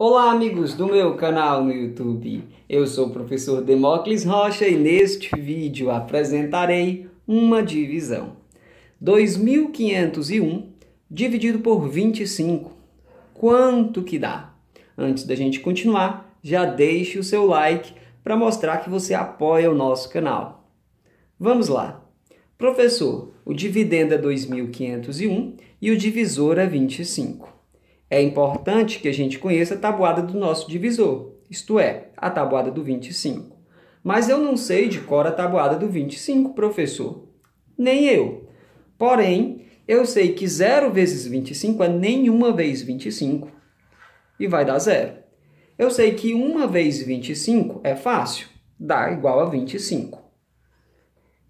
Olá, amigos do meu canal no YouTube. Eu sou o professor Demócles Rocha e neste vídeo apresentarei uma divisão. 2501 dividido por 25. Quanto que dá? Antes da gente continuar, já deixe o seu like para mostrar que você apoia o nosso canal. Vamos lá. Professor, o dividendo é 2501 e o divisor é 25. É importante que a gente conheça a tabuada do nosso divisor, isto é, a tabuada do 25. Mas eu não sei de cor a tabuada do 25, professor. Nem eu. Porém, eu sei que 0 vezes 25 é nenhuma vez 25 e vai dar zero. Eu sei que 1 vez 25 é fácil, dá igual a 25.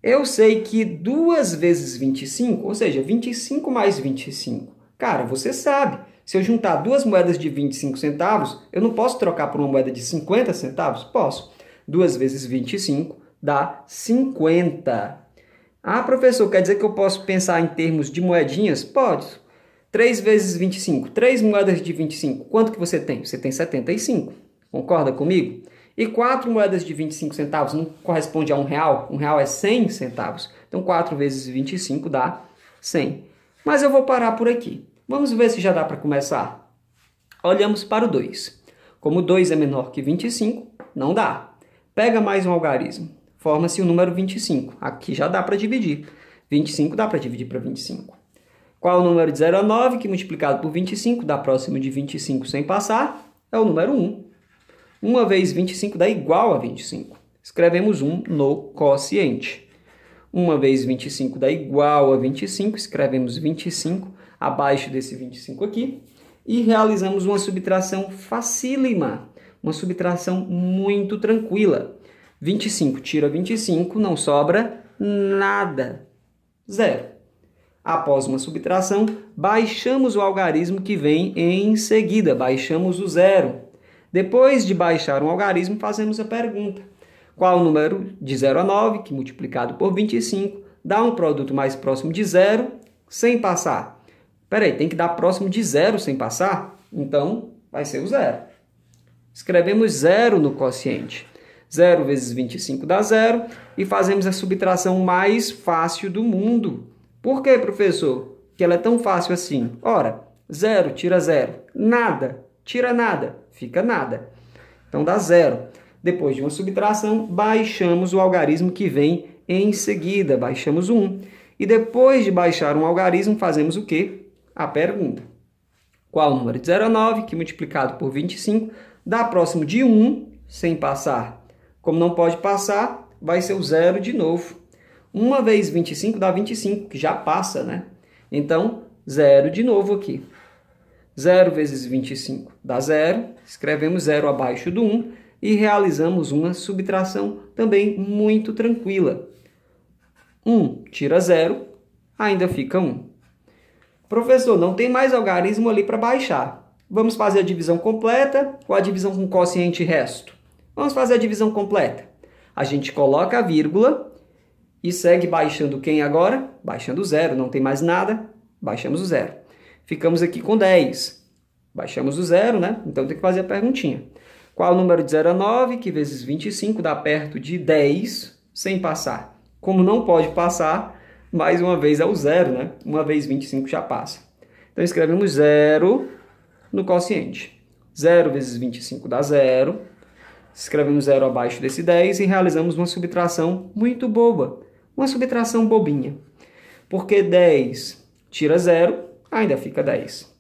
Eu sei que 2 vezes 25, ou seja, 25 mais 25. Cara, você sabe, se eu juntar duas moedas de 25 centavos, eu não posso trocar por uma moeda de 50 centavos? Posso. Duas vezes 25 dá 50. Ah, professor, quer dizer que eu posso pensar em termos de moedinhas? Pode. 3 vezes 25, 3 moedas de 25, quanto que você tem? Você tem 75. Concorda comigo? E 4 moedas de 25 centavos não corresponde a 1 real? 1 real é 100 centavos. Então 4 vezes 25 dá 100. Mas eu vou parar por aqui. Vamos ver se já dá para começar. Olhamos para o 2. Como 2 é menor que 25, não dá. Pega mais um algarismo. Forma-se o número 25. Aqui já dá para dividir. 25 dá para dividir para 25. Qual é o número de 0 a 9 que multiplicado por 25 dá próximo de 25 sem passar? É o número 1. 1 vezes 25 dá igual a 25. Escrevemos 1 no quociente. 1 vezes 25 dá igual a 25. Escrevemos 25 abaixo desse 25 aqui e realizamos uma subtração facílima, uma subtração muito tranquila. 25 tira 25, não sobra nada. Zero. Após uma subtração, baixamos o algarismo que vem em seguida, baixamos o zero. Depois de baixar um algarismo, fazemos a pergunta: qual o número de 0 a 9, que multiplicado por 25 dá um produto mais próximo de zero, sem passar Peraí, tem que dar próximo de zero sem passar? Então, vai ser o zero. Escrevemos zero no quociente. 0 vezes 25 dá zero e fazemos a subtração mais fácil do mundo. Por que, professor? Que ela é tão fácil assim. Ora, zero tira zero, nada, tira nada, fica nada. Então dá zero. Depois de uma subtração, baixamos o algarismo que vem em seguida, baixamos o 1. E depois de baixar um algarismo, fazemos o quê? a pergunta. Qual o número de 0 a 9, que multiplicado por 25 dá próximo de 1, sem passar. Como não pode passar, vai ser o 0 de novo. 1 vezes 25 dá 25, que já passa, né? Então, 0 de novo aqui. 0 vezes 25 dá 0. Escrevemos 0 abaixo do 1 e realizamos uma subtração também muito tranquila. 1 tira 0, ainda fica 1. Professor, não tem mais algarismo ali para baixar. Vamos fazer a divisão completa ou a divisão com quociente e resto? Vamos fazer a divisão completa. A gente coloca a vírgula e segue baixando quem agora? Baixando o zero, não tem mais nada, baixamos o zero. Ficamos aqui com 10. Baixamos o zero, né? Então tem que fazer a perguntinha. Qual o número de 0 a 9, que vezes 25 dá perto de 10, sem passar? Como não pode passar, mais uma vez é o zero, né? Uma vez 25 já passa. Então escrevemos zero no quociente. 0 vezes 25 dá zero. Escrevemos zero abaixo desse 10 e realizamos uma subtração muito boba. Uma subtração bobinha. Porque 10 tira zero, ainda fica 10.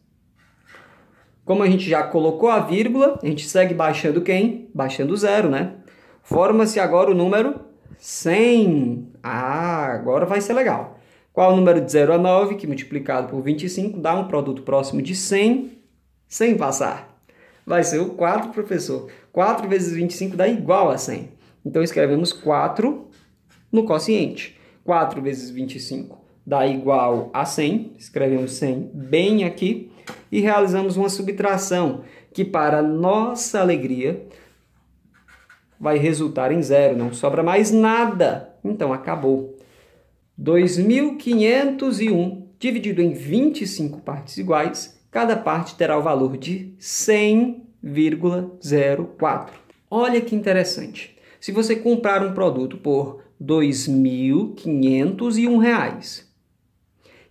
Como a gente já colocou a vírgula, a gente segue baixando quem? Baixando zero, né? Forma-se agora o número 100. Ah, agora vai ser legal. Qual o número de 0 a 9, que multiplicado por 25 dá um produto próximo de 100, sem passar? Vai ser o 4, professor. 4 vezes 25 dá igual a 100. Então, escrevemos 4 no quociente. 4 vezes 25 dá igual a 100. Escrevemos 100 bem aqui. E realizamos uma subtração que, para nossa alegria, vai resultar em zero, não sobra mais nada. Então acabou. 2.501 dividido em 25 partes iguais, cada parte terá o valor de 100,04. Olha que interessante. Se você comprar um produto por R$ 2.501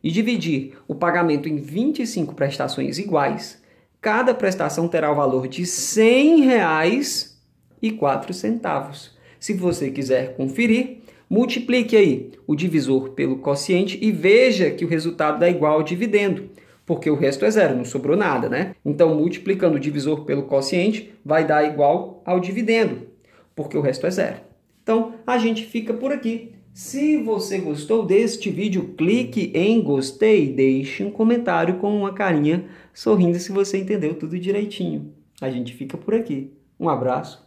e dividir o pagamento em 25 prestações iguais, cada prestação terá o valor de R$ 100,00 e 4 centavos. Se você quiser conferir, multiplique aí o divisor pelo quociente e veja que o resultado dá igual ao dividendo, porque o resto é zero, não sobrou nada, né? Então, multiplicando o divisor pelo quociente vai dar igual ao dividendo, porque o resto é zero. Então, a gente fica por aqui. Se você gostou deste vídeo, clique em gostei, deixe um comentário com uma carinha sorrindo se você entendeu tudo direitinho. A gente fica por aqui. Um abraço